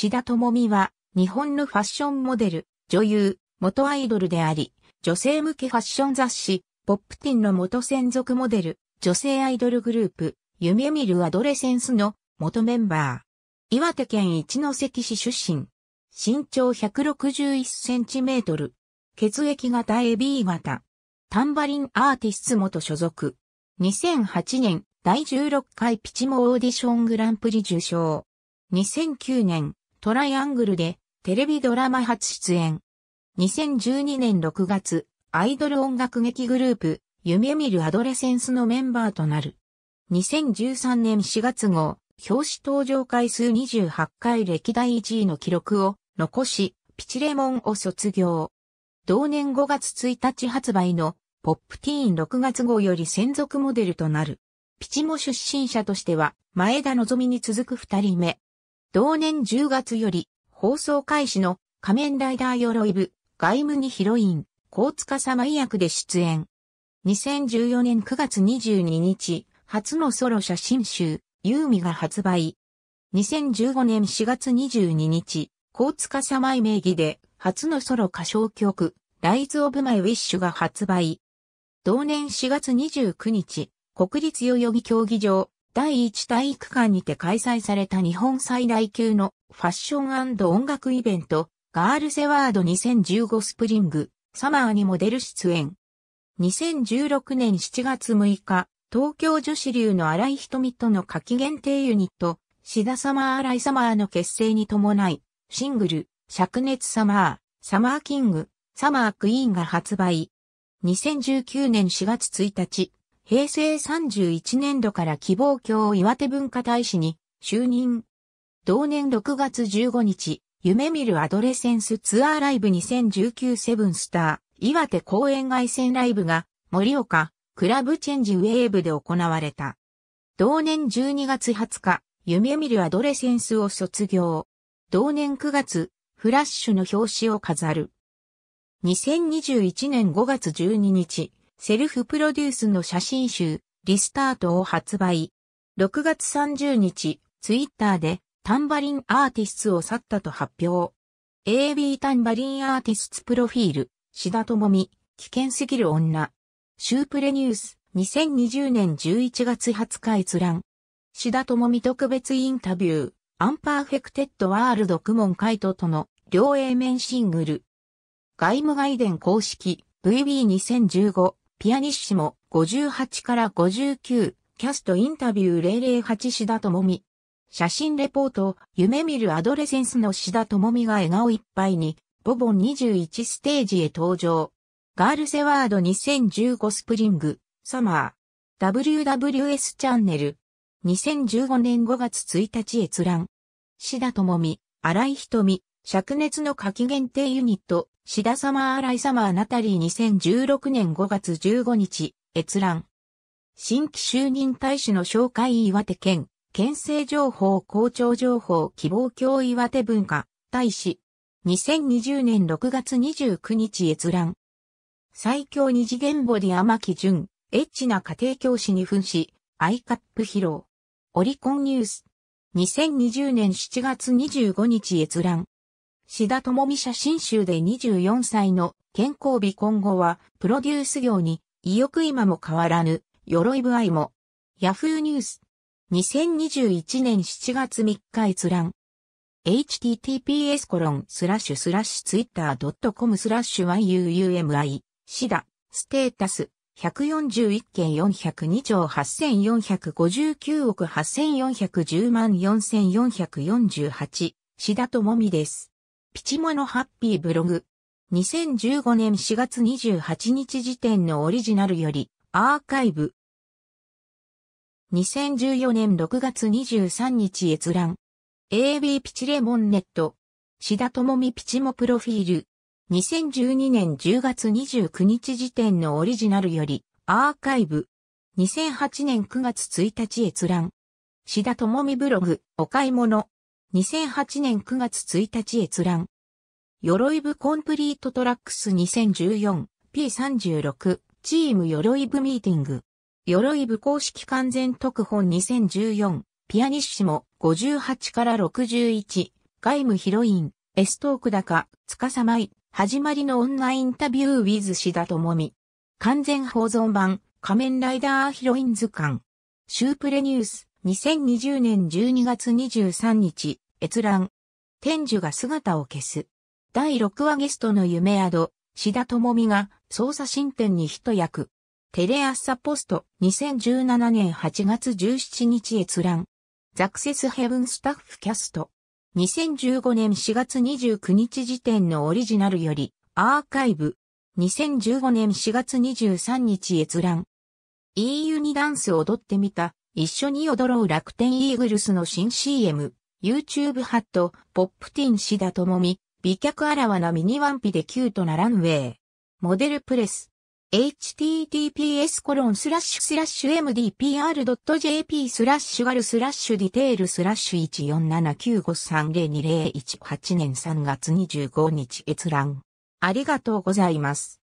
志田智美は、日本のファッションモデル、女優、元アイドルであり、女性向けファッション雑誌、ポップティンの元専属モデル、女性アイドルグループ、夢見るアドレセンスの元メンバー。岩手県一関市出身。身長161センチメートル。血液型 AB 型。タンバリンアーティスト元所属。2008年第16回ピチモオーディショングランプリ受賞。2009年トライアングルでテレビドラマ初出演。2012年6月、アイドル音楽劇グループ、夢見るアドレセンスのメンバーとなる。2013年4月号、表紙登場回数28回歴代1位の記録を残し、ピチレモンを卒業。同年5月1日発売のポップティーン6月号より専属モデルとなる。ピチモ出身者としては前田望に続く2人目。同年10月より、放送開始の仮面ライダー鎧部、外務にヒロイン、高塚様役で出演。2014年9月22日、初のソロ写真集、ユーミが発売。2015年4月22日、高塚様名義で、初のソロ歌唱曲、ライズ・オブ・マイ・ウィッシュが発売。同年4月29日、国立代々木競技場、第一体育館にて開催された日本最大級のファッション音楽イベント、ガールセワード2015スプリング、サマーにモデル出演。2016年7月6日、東京女子流の荒井瞳との夏季限定ユニット、シダサマー荒井サマーの結成に伴い、シングル、灼熱サマー、サマーキング、サマークイーンが発売。2019年4月1日、平成31年度から希望郷岩手文化大使に就任。同年6月15日、夢見るアドレセンスツアーライブ2019セブンスター、岩手公園外線ライブが、盛岡、クラブチェンジウェーブで行われた。同年12月20日、夢見るアドレセンスを卒業。同年9月、フラッシュの表紙を飾る。2021年5月12日、セルフプロデュースの写真集、リスタートを発売。6月30日、ツイッターで、タンバリンアーティストを去ったと発表。AB タンバリンアーティストプロフィール、志田智美、危険すぎる女。シュープレニュース、2020年11月20日閲覧。志田智美特別インタビュー、アンパーフェクテッドワールドクモンカイトとの両 A 面シングル。外務外伝公式 VB2015 ピアニッシモ、58から59、キャストインタビュー008志田智美。写真レポート、夢見るアドレセンスの志田智美が笑顔いっぱいに、ボボン21ステージへ登場。ガールセワード2015スプリング、サマー。WWS チャンネル。2015年5月1日閲覧。志田智美、荒井瞳、灼熱の夏季限定ユニット、シダサマー・アライ・サマー・ナタリー2016年5月15日、閲覧。新規就任大使の紹介岩手県、県政情報校長情報希望教岩手文化、大使。2020年6月29日閲覧。最強二次元ボディ天木淳、エッチな家庭教師に扮し、アイカップ披露。オリコンニュース。2020年7月25日閲覧。志田智美写真集で24歳の健康美今後は、プロデュース業に、意欲今も変わらぬ、鎧部合も。ヤフーニュース。2021年7月3日閲覧。https コロンスラッシュスラッシュツイッター .com スラッシュ yuumi シダステータス141件402兆8459億8410万4448シダともみです。ピチモのハッピーブログ。2015年4月28日時点のオリジナルより、アーカイブ。2014年6月23日閲覧。AB ピチレモンネット。志田智美ピチモプロフィール。2012年10月29日時点のオリジナルより、アーカイブ。2008年9月1日閲覧。志田智美ブログ、お買い物。2008年9月1日閲覧。鎧部コンプリートトラックス 2014P36 チーム鎧部ミーティング。鎧部公式完全特本2014ピアニッシモ58から61外務ヒロインエストーク高司舞始まりのオンラインタビューウィズシダともみ。完全保存版仮面ライダーヒロイン図鑑シュープレニュース2020年12月23日、閲覧。天寿が姿を消す。第6話ゲストの夢宿、志田智美が捜査進展に一役。テレ朝ポスト2017年8月17日閲覧。ザクセスヘブンスタッフキャスト。2015年4月29日時点のオリジナルよりアーカイブ。2015年4月23日閲覧。EU にダンス踊ってみた一緒に踊ろう楽天イーグルスの新 CM、YouTube ハット、ポップティンシダともみ、美脚あらわなミニワンピでキュートなランウェイ。モデルプレス。https コロンスラッシュスラッシュ mdpr.jp スラッシュガルスラッシュディテールスラッシュ14795302018年3月25日閲覧。ありがとうございます。